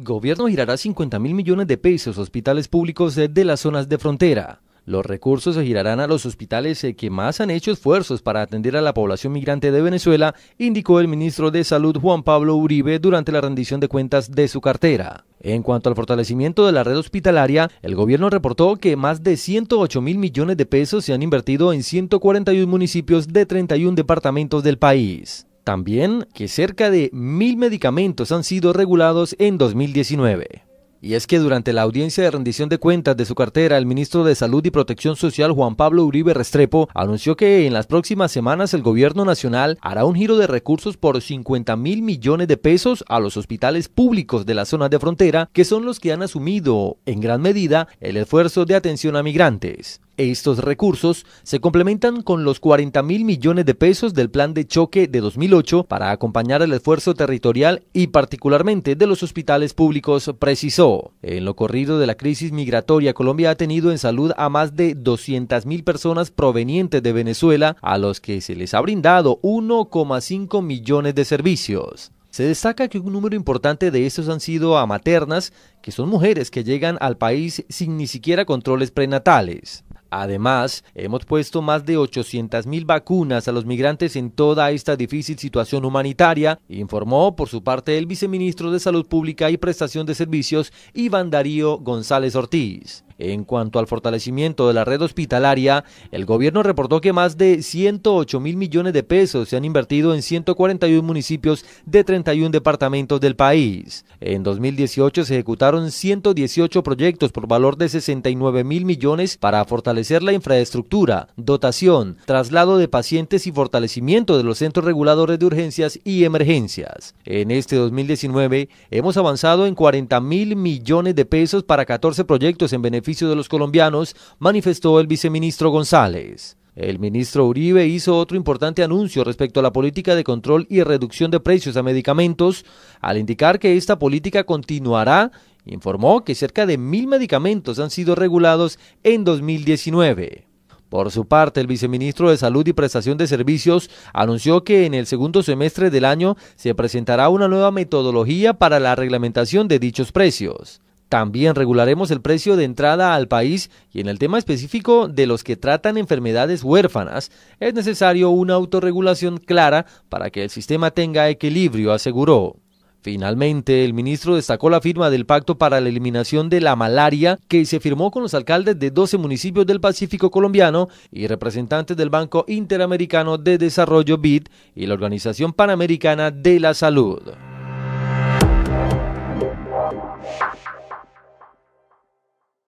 Gobierno girará 50 mil millones de pesos a hospitales públicos eh, de las zonas de frontera. Los recursos se girarán a los hospitales eh, que más han hecho esfuerzos para atender a la población migrante de Venezuela, indicó el ministro de Salud Juan Pablo Uribe durante la rendición de cuentas de su cartera. En cuanto al fortalecimiento de la red hospitalaria, el gobierno reportó que más de 108 mil millones de pesos se han invertido en 141 municipios de 31 departamentos del país. También que cerca de mil medicamentos han sido regulados en 2019. Y es que durante la audiencia de rendición de cuentas de su cartera, el ministro de Salud y Protección Social Juan Pablo Uribe Restrepo anunció que en las próximas semanas el gobierno nacional hará un giro de recursos por 50 mil millones de pesos a los hospitales públicos de la zona de frontera, que son los que han asumido, en gran medida, el esfuerzo de atención a migrantes. E estos recursos se complementan con los 40 mil millones de pesos del plan de choque de 2008 para acompañar el esfuerzo territorial y particularmente de los hospitales públicos, precisó. En lo corrido de la crisis migratoria, Colombia ha tenido en salud a más de 200 mil personas provenientes de Venezuela, a los que se les ha brindado 1,5 millones de servicios. Se destaca que un número importante de estos han sido a maternas, que son mujeres que llegan al país sin ni siquiera controles prenatales. Además, hemos puesto más de 800.000 vacunas a los migrantes en toda esta difícil situación humanitaria, informó por su parte el viceministro de Salud Pública y Prestación de Servicios, Iván Darío González Ortiz. En cuanto al fortalecimiento de la red hospitalaria, el gobierno reportó que más de 108 mil millones de pesos se han invertido en 141 municipios de 31 departamentos del país. En 2018 se ejecutaron 118 proyectos por valor de 69 mil millones para fortalecer la infraestructura, dotación, traslado de pacientes y fortalecimiento de los centros reguladores de urgencias y emergencias. En este 2019 hemos avanzado en 40 mil millones de pesos para 14 proyectos en beneficio de los colombianos, manifestó el viceministro González. El ministro Uribe hizo otro importante anuncio respecto a la política de control y reducción de precios a medicamentos, al indicar que esta política continuará. Informó que cerca de mil medicamentos han sido regulados en 2019. Por su parte, el viceministro de Salud y Prestación de Servicios anunció que en el segundo semestre del año se presentará una nueva metodología para la reglamentación de dichos precios. También regularemos el precio de entrada al país y en el tema específico de los que tratan enfermedades huérfanas es necesario una autorregulación clara para que el sistema tenga equilibrio, aseguró. Finalmente, el ministro destacó la firma del Pacto para la Eliminación de la Malaria que se firmó con los alcaldes de 12 municipios del Pacífico colombiano y representantes del Banco Interamericano de Desarrollo BID y la Organización Panamericana de la Salud.